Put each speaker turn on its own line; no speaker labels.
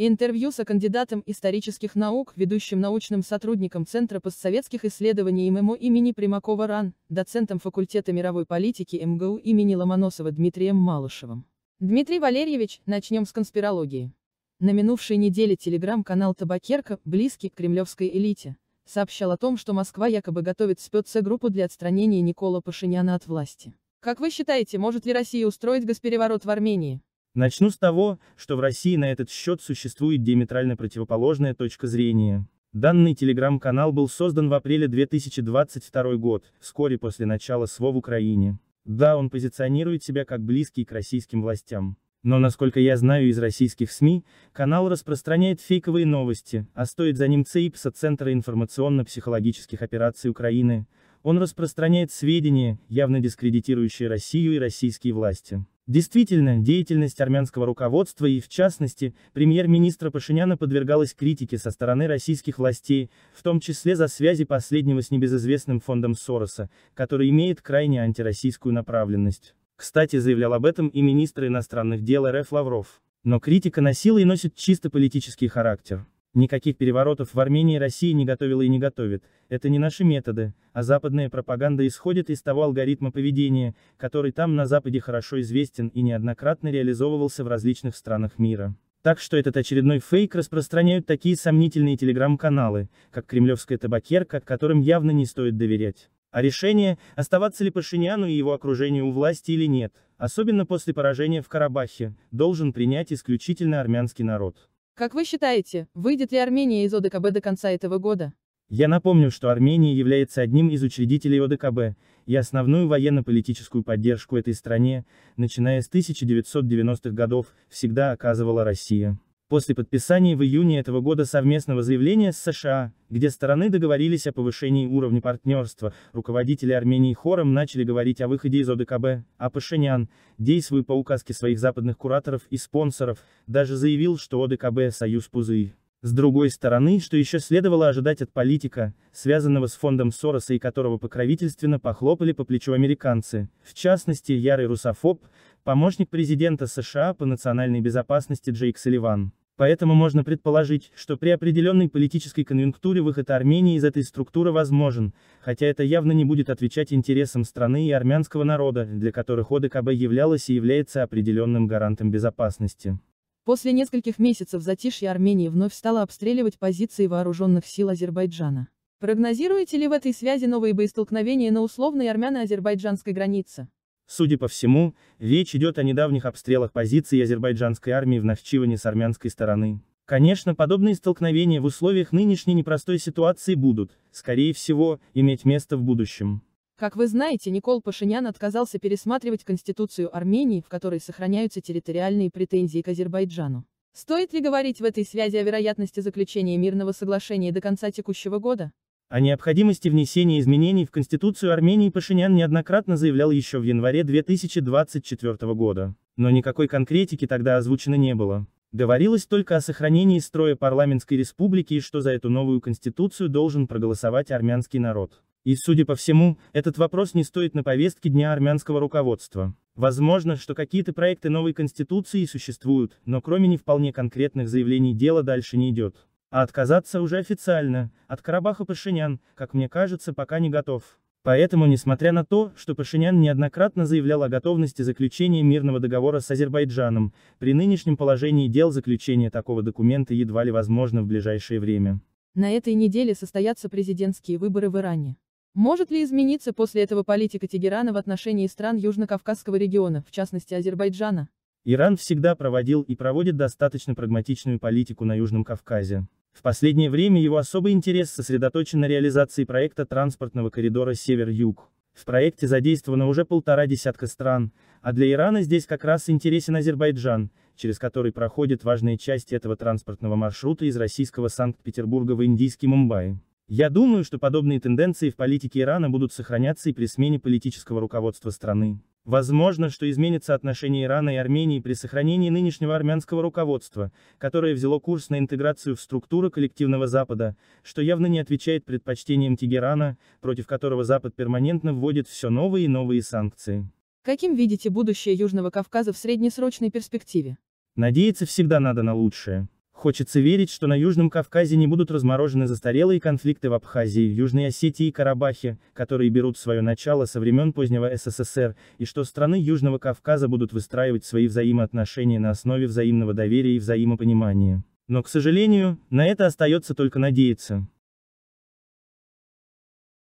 Интервью со кандидатом исторических наук, ведущим научным сотрудником Центра постсоветских исследований ММО имени Примакова РАН, доцентом факультета мировой политики МГУ имени Ломоносова Дмитрием Малышевым. Дмитрий Валерьевич, начнем с конспирологии. На минувшей неделе телеграм-канал «Табакерка», близкий к кремлевской элите, сообщал о том, что Москва якобы готовит спецгруппу для отстранения Никола Пашиняна от власти. Как вы считаете, может ли Россия устроить госпереворот в Армении?
Начну с того, что в России на этот счет существует диаметрально противоположная точка зрения. Данный телеграм-канал был создан в апреле 2022 год, вскоре после начала СВО в Украине. Да, он позиционирует себя как близкий к российским властям. Но насколько я знаю из российских СМИ, канал распространяет фейковые новости, а стоит за ним ЦИПСа Центра информационно-психологических операций Украины, он распространяет сведения, явно дискредитирующие Россию и российские власти. Действительно, деятельность армянского руководства и, в частности, премьер-министра Пашиняна подвергалась критике со стороны российских властей, в том числе за связи последнего с небезызвестным фондом Сороса, который имеет крайне антироссийскую направленность. Кстати, заявлял об этом и министр иностранных дел РФ Лавров. Но критика носила и носит чисто политический характер. Никаких переворотов в Армении Россия не готовила и не готовит, это не наши методы, а западная пропаганда исходит из того алгоритма поведения, который там на Западе хорошо известен и неоднократно реализовывался в различных странах мира. Так что этот очередной фейк распространяют такие сомнительные телеграм-каналы, как «Кремлевская табакерка», которым явно не стоит доверять. А решение, оставаться ли Пашиняну и его окружению у власти или нет, особенно после поражения в Карабахе, должен принять исключительно армянский народ.
Как вы считаете, выйдет ли Армения из ОДКБ до конца этого года?
Я напомню, что Армения является одним из учредителей ОДКБ, и основную военно-политическую поддержку этой стране, начиная с 1990-х годов, всегда оказывала Россия после подписания в июне этого года совместного заявления с США, где стороны договорились о повышении уровня партнерства, руководители Армении хором начали говорить о выходе из ОДКБ, а Пашинян, действуя по указке своих западных кураторов и спонсоров, даже заявил, что ОДКБ – союз пузырь. С другой стороны, что еще следовало ожидать от политика, связанного с фондом Сороса и которого покровительственно похлопали по плечу американцы, в частности, ярый русофоб, помощник президента США по национальной безопасности Джейк Салливан. Поэтому можно предположить, что при определенной политической конъюнктуре выход Армении из этой структуры возможен, хотя это явно не будет отвечать интересам страны и армянского народа, для которых ОДКБ являлась и является определенным гарантом безопасности.
После нескольких месяцев затишья Армения вновь стала обстреливать позиции вооруженных сил Азербайджана. Прогнозируете ли в этой связи новые боестолкновения на условной армяно-азербайджанской границе?
Судя по всему, речь идет о недавних обстрелах позиций азербайджанской армии в Нахчиване с армянской стороны. Конечно, подобные столкновения в условиях нынешней непростой ситуации будут, скорее всего, иметь место в будущем.
Как вы знаете, Никол Пашинян отказался пересматривать Конституцию Армении, в которой сохраняются территориальные претензии к Азербайджану. Стоит ли говорить в этой связи о вероятности заключения мирного соглашения до конца текущего года?
О необходимости внесения изменений в Конституцию Армении Пашинян неоднократно заявлял еще в январе 2024 года. Но никакой конкретики тогда озвучено не было. Говорилось только о сохранении строя парламентской республики и что за эту новую конституцию должен проголосовать армянский народ. И, судя по всему, этот вопрос не стоит на повестке дня армянского руководства. Возможно, что какие-то проекты новой конституции существуют, но кроме не вполне конкретных заявлений дело дальше не идет. А отказаться уже официально, от Карабаха Пашинян, как мне кажется, пока не готов. Поэтому, несмотря на то, что Пашинян неоднократно заявлял о готовности заключения мирного договора с Азербайджаном, при нынешнем положении дел заключение такого документа едва ли возможно в ближайшее время.
На этой неделе состоятся президентские выборы в Иране. Может ли измениться после этого политика Тегерана в отношении стран Южно-Кавказского региона, в частности Азербайджана?
Иран всегда проводил и проводит достаточно прагматичную политику на Южном Кавказе. В последнее время его особый интерес сосредоточен на реализации проекта транспортного коридора Север-Юг. В проекте задействовано уже полтора десятка стран, а для Ирана здесь как раз интересен Азербайджан, через который проходит важная часть этого транспортного маршрута из российского Санкт-Петербурга в индийский Мумбаи. Я думаю, что подобные тенденции в политике Ирана будут сохраняться и при смене политического руководства страны. Возможно, что изменится отношение Ирана и Армении при сохранении нынешнего армянского руководства, которое взяло курс на интеграцию в структуру коллективного Запада, что явно не отвечает предпочтениям Тегерана, против которого Запад перманентно вводит все новые и новые санкции.
Каким видите будущее Южного Кавказа в среднесрочной перспективе?
Надеяться всегда надо на лучшее. Хочется верить, что на Южном Кавказе не будут разморожены застарелые конфликты в Абхазии, Южной Осетии и Карабахе, которые берут свое начало со времен позднего СССР, и что страны Южного Кавказа будут выстраивать свои взаимоотношения на основе взаимного доверия и взаимопонимания. Но, к сожалению, на это остается только надеяться.